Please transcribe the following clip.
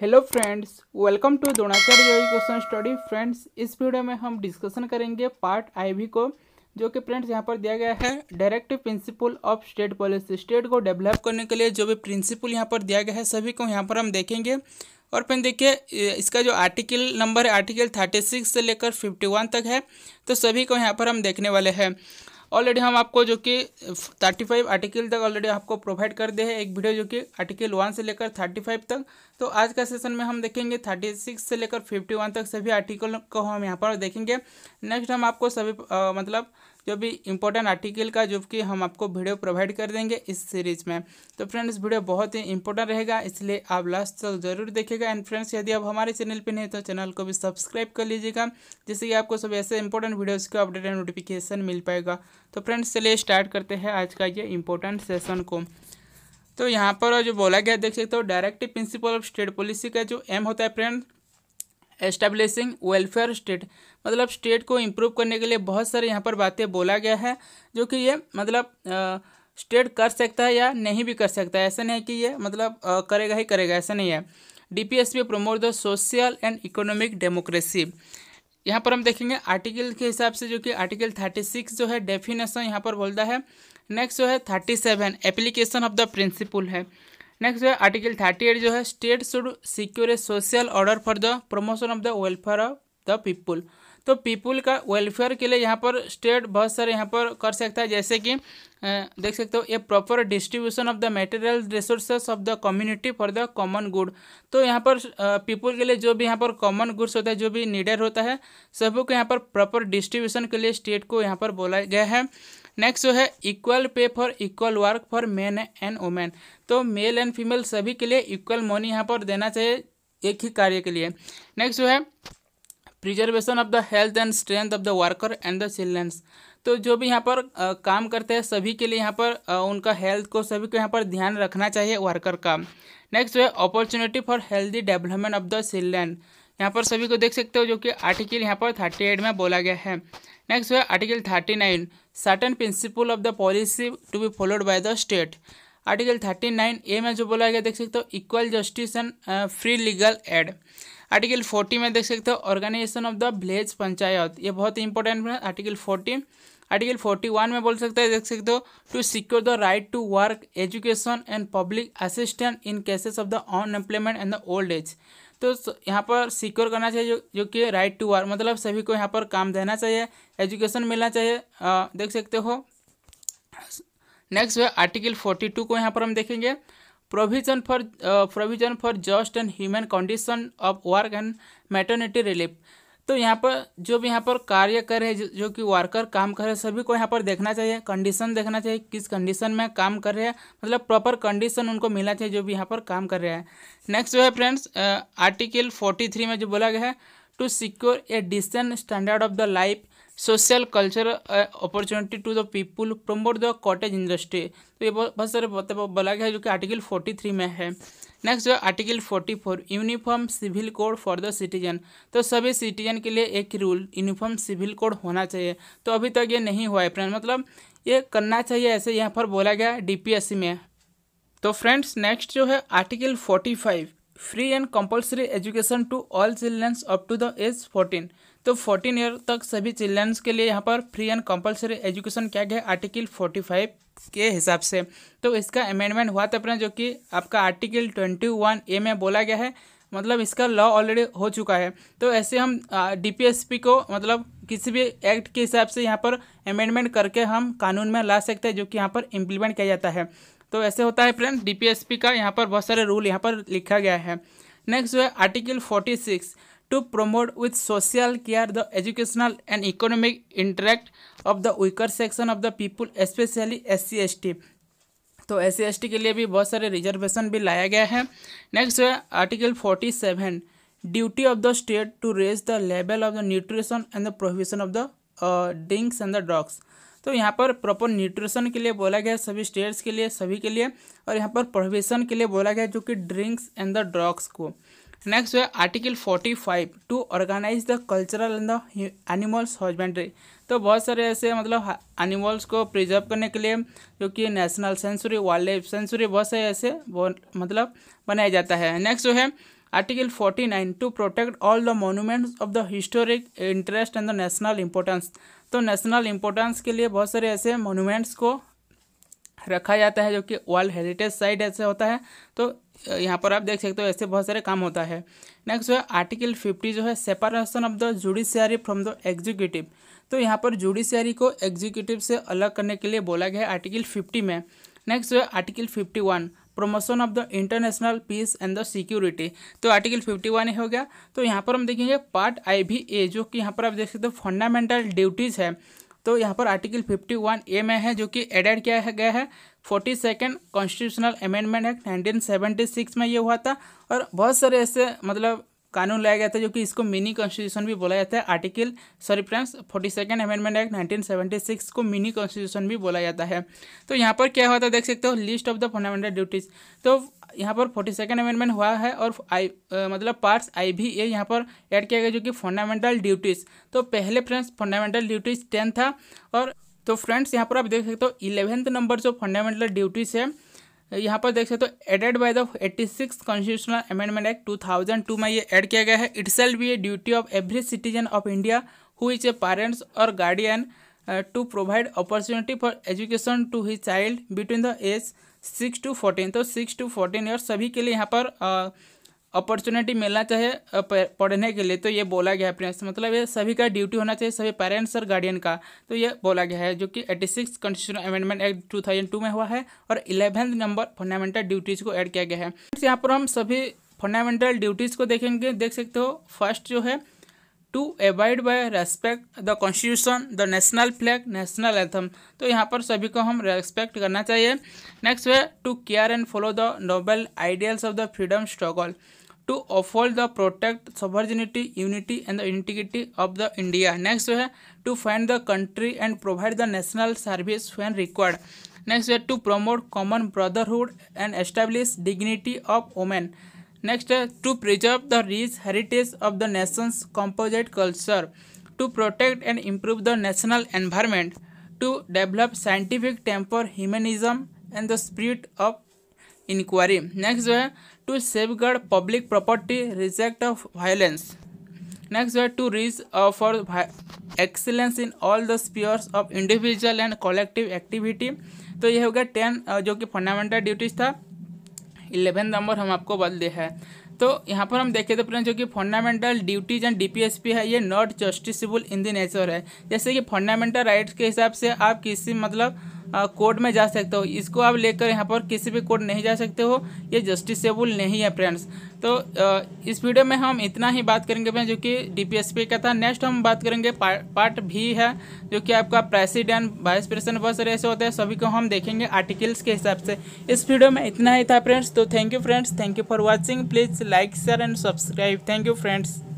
hello friends welcome to Dronacharya question study friends इस video में हम डिस्कशन करेंगे पार्ट आईवी को जो कि फ्रेंड्स यहाँ पर दिया गया है directive principle of state policy state को डेवलप करने के लिए जो भी प्रिंसिपल यहाँ पर दिया गया है सभी को यहाँ पर हम देखेंगे और फिर देखिए इसका जो आर्टिकल नंबर है आर्टिकल थर्टी सिक्स से लेकर फिफ्टी वन तक है तो सभी को यहाँ पर हम देखने वाले हैं ऑलरेडी हम आपको जो कि थर्टी फाइव आर्टिकल तक ऑलरेडी आपको प्रोवाइड कर दिया है एक वीडियो जो कि आर्टिकल वन से लेकर थर्टी फाइव तक तो आज का सेशन में हम देखेंगे थर्टी सिक्स से लेकर फिफ्टी वन तक सभी आर्टिकल को हम यहाँ पर देखेंगे नेक्स्ट हम आपको सभी आ, मतलब जो भी इंपॉर्टेंट आर्टिकल का जो कि हम आपको वीडियो प्रोवाइड कर देंगे इस सीरीज में तो फ्रेंड्स वीडियो बहुत ही इंपॉर्टेंट रहेगा इसलिए आप लास्ट तक जरूर देखेगा एंड फ्रेंड्स यदि आप हमारे चैनल पर नहीं तो चैनल को भी सब्सक्राइब कर लीजिएगा जिससे कि आपको सब ऐसे इंपॉर्टेंट वीडियोज़ के अपडेट एंड नोटिफिकेशन मिल पाएगा तो फ्रेंड्स चलिए स्टार्ट करते हैं आज का ये इंपॉर्टेंट सेशन को तो यहाँ पर जो बोला गया देख सकते हो directive principle of state policy का जो एम होता है फ्रेंड एस्टेब्लिशिंग वेलफेयर स्टेट मतलब स्टेट को इम्प्रूव करने के लिए बहुत सारे यहाँ पर बातें बोला गया है जो कि ये मतलब स्टेट कर सकता है या नहीं भी कर सकता है ऐसा नहीं कि ये मतलब आ, करेगा ही करेगा ऐसा नहीं है DPSP promote the social and economic democracy यहाँ पर हम देखेंगे आर्टिकल के हिसाब से जो कि आर्टिकल थर्टी सिक्स जो है डेफिनेशन यहाँ पर बोलता है नेक्स्ट जो है thirty seven application of the principle है नेक्स्ट है आर्टिकल थर्टी एट जो है state should secure a social order for the promotion of the welfare of the people तो पीपुल का वेलफेयर के लिए यहाँ पर स्टेट बहुत सारे यहाँ पर कर सकता है जैसे कि देख सकते हो a proper distribution of the material resources of the community for the common good तो यहाँ पर पीपुल के लिए जो भी यहाँ पर कॉमन गुड्स होता है जो भी नीडर होता है सबको को यहाँ पर प्रॉपर डिस्ट्रीब्यूशन के लिए स्टेट को यहाँ पर बोला गया है नेक्स्ट जो है equal pay for equal work for men and women तो मेल एंड फीमेल सभी के लिए इक्वल मनी यहाँ पर देना चाहिए एक ही कार्य के लिए नेक्स्ट जो है preservation of the health and strength of the worker and the childrens तो जो भी यहाँ पर आ, काम करते हैं सभी के लिए यहाँ पर आ, उनका हेल्थ को सभी को यहाँ पर ध्यान रखना चाहिए वर्कर का नेक्स्ट है opportunity for healthy development of the children यहाँ पर सभी को देख सकते हो जो कि आर्टिकल यहाँ पर थर्टी एट में बोला गया है नेक्स्ट है article thirty nine certain principle of the policy to be followed by the state article thirty nine A में जो बोला गया देख सकते हो equal justice and free legal aid article forty में देख सकते हो organization of the village panchayat ये बहुत इंपॉर्टेंट है article forty article forty one में बोल सकते हैं देख सकते हो to secure the right to work education and public assistant in cases of the unemployment and the old age तो यहाँ पर सिक्योर करना चाहिए जो जो कि राइट टू वार मतलब सभी को यहाँ पर काम देना चाहिए एजुकेशन मिलना चाहिए आ, देख सकते हो नेक्स्ट है आर्टिकल फोर्टी टू को यहाँ पर हम देखेंगे provision for provision for just and human condition of work and maternity relief तो यहाँ पर जो भी यहाँ पर कार्य कर रहे जो, जो कि वर्कर काम कर रहे सभी को यहाँ पर देखना चाहिए कंडीशन देखना चाहिए किस कंडीशन में काम कर रहे हैं मतलब प्रॉपर कंडीशन उनको मिलना चाहिए जो भी यहाँ पर काम कर रहे हैं नेक्स्ट जो है फ्रेंड्स आर्टिकल फोर्टी थ्री में जो बोला गया है to secure a decent standard of the life social culture opportunity to the people promote the cottage industry तो ये बहुत सारे बोला गया है जो कि आर्टिकल फोर्टी थ्री में है नेक्स्ट जो है article forty four uniform civil code for the citizen तो सभी सिटीजन के लिए एक रूल यूनिफॉर्म सिविल कोड होना चाहिए तो अभी तक ये नहीं हुआ है फ्रेंड मतलब ये करना चाहिए ऐसे यहाँ पर बोला गया डीपीएससी में तो फ्रेंड्स नेक्स्ट जो है article forty five free and compulsory education to all childrens up to the age fourteen तो फोर्टीन ईयर तक सभी चिल्ड्रंस के लिए यहाँ पर फ्री एंड कंपलसरी एजुकेशन क्या गया आर्टिकल 45 फाइव के हिसाब से तो इसका अमेंडमेंट हुआ था अपना जो कि आपका आर्टिकल ट्वेंटी वन ए में बोला गया है मतलब इसका लॉ ऑलरेडी हो चुका है तो ऐसे हम डीपीएसपी को मतलब किसी भी एक्ट के हिसाब से यहाँ पर अमेंडमेंट करके हम कानून में ला सकते हैं जो कि यहाँ पर इम्प्लीमेंट किया जाता है तो ऐसे होता है फ्रेंड डीपीएसपी का यहाँ पर बहुत सारे रूल यहाँ पर लिखा गया है नेक्स्ट जो है article forty six to promote with social care the educational and economic interact of the weaker section of the people especially S C तो एस सी के लिए भी बहुत सारे रिजर्वेशन भी लाया गया है नेक्स्ट है article forty seven duty of the state to raise the level of the nutrition and the prohibition of the drinks and the drugs तो यहाँ पर प्रॉपर न्यूट्रिशन के लिए बोला गया सभी स्टेट्स के लिए सभी के लिए और यहाँ पर प्रोहिबिशन के लिए बोला गया जो कि ड्रिंक्स एंड द ड्रग्स को नेक्स्ट है article forty five to organize the cultural and the animals husbandry तो बहुत सारे ऐसे मतलब एनिमल्स को प्रिजर्व करने के लिए जो कि national sanctuary wild life sanctuary बहुत सारे ऐसे मतलब बनाया जाता है नेक्स्ट जो है article forty nine to protect all the monuments of the historic interest and the national importance तो नेशनल इंपॉर्टेंस के लिए बहुत सारे ऐसे मोनूमेंट्स को रखा जाता है जो कि वर्ल्ड हेरिटेज साइट ऐसे होता है तो यहाँ पर आप देख सकते हो ऐसे बहुत सारे काम होता है नेक्स्ट है आर्टिकल फिफ्टी जो है separation of the judiciary from the executive तो यहाँ पर जुडिशियरी को एग्जीक्यूटिव से अलग करने के लिए बोला गया है आर्टिकल फिफ्टी में नेक्स्ट है article fifty one promotion of the international peace and the security तो आर्टिकल फिफ्टी वन हो गया तो यहाँ पर हम देखेंगे पार्ट आई भी ए जो कि यहाँ पर आप देख सकते हो फंडामेंटल ड्यूटीज़ है तो यहाँ पर आर्टिकल 51 ए में है जो कि एडेड किया गया है forty second constitutional amendment act 1976 में ये हुआ था और बहुत सारे ऐसे मतलब कानून लाया गया था जो कि इसको मिनी कॉन्स्टिट्यूशन भी बोला जाता है article sorry friends forty second amendment act nineteen seventy six को मिनी कॉन्स्टिट्यूशन भी बोला जाता है तो यहाँ पर क्या हुआ था देख सकते हो list of the fundamental duties तो यहाँ पर फोर्टी सेकेंड अमेंडमेंट हुआ है और आई आ, मतलब पार्ट्स आई भी ए यहाँ पर ऐड किया गया जो कि फंडामेंटल ड्यूटीज़ तो पहले फ्रेंड्स फंडामेंटल ड्यूटीज़ टेन था और तो फ्रेंड्स यहाँ पर आप देख सकते हो इलेवेंथ नंबर जो फंडामेंटल ड्यूटीज़ है यहाँ पर देख सकते हो तो added by the 86 constitutional amendment act 2002 में ये ऐड किया गया है it shall be a duty of every citizen of India who is a parents और guardian to provide opportunity for education to he child between the age six to fourteen तो six to fourteen year सभी के लिए यहाँ पर uh, opportunity मिलना चाहिए पढ़ने के लिए तो ये बोला गया है फ्रेंड्स मतलब ये सभी का ड्यूटी होना चाहिए सभी पेरेंट्स और गार्डियन का तो ये बोला गया है जो कि eighty six constitution amendment act two thousand two में हुआ है और इलेवेंथ नंबर फंडामेंटल ड्यूटीज़ को ऐड किया गया है यहाँ पर हम सभी फंडामेंटल ड्यूटीज़ को देखेंगे देख सकते हो फर्स्ट जो है to abide by respect the constitution the national flag national anthem तो यहाँ पर सभी को हम रेस्पेक्ट करना चाहिए नेक्स्ट है to care and follow the noble ideals of the freedom struggle to uphold the protect sovereignty unity and the integrity of the India next है to find the country and provide the national service when required next है to promote common brotherhood and establish dignity of women next है to preserve the rich heritage of the nation's composite culture to protect and improve the national environment to develop scientific temper humanism and the spirit of inquiry next जो है to safeguard public property reject of violence next जो है to reach for excellence in all the spheres of individual and collective activity तो ये हो गया ten जो कि फंडामेंटल ड्यूटीज था इलेवन नंबर हम आपको बल दिया है तो यहाँ पर हम देखें तो फ्रेंड्स जो कि फंडामेंटल ड्यूटीज एंड डीपीएसपी है ये not justiciable in the nature है जैसे कि फंडामेंटल राइट्स के हिसाब से आप किसी मतलब कोर्ट में जा सकते हो इसको आप लेकर यहाँ पर किसी भी कोर्ट नहीं जा सकते हो ये जस्टिसेबल नहीं है फ्रेंड्स तो इस वीडियो में हम इतना ही बात करेंगे फ्रेंड जो कि डीपीएसपी का था नेक्स्ट हम बात करेंगे पार्ट भी है जो कि आपका प्रेसिडेंट वाइस प्रेसिडेंट बहुत सारे ऐसे होते हैं सभी को हम देखेंगे आर्टिकल्स के हिसाब से इस वीडियो में इतना ही था फ्रेंड्स तो thank you friends thank you for watching please like share and subscribe thank you friends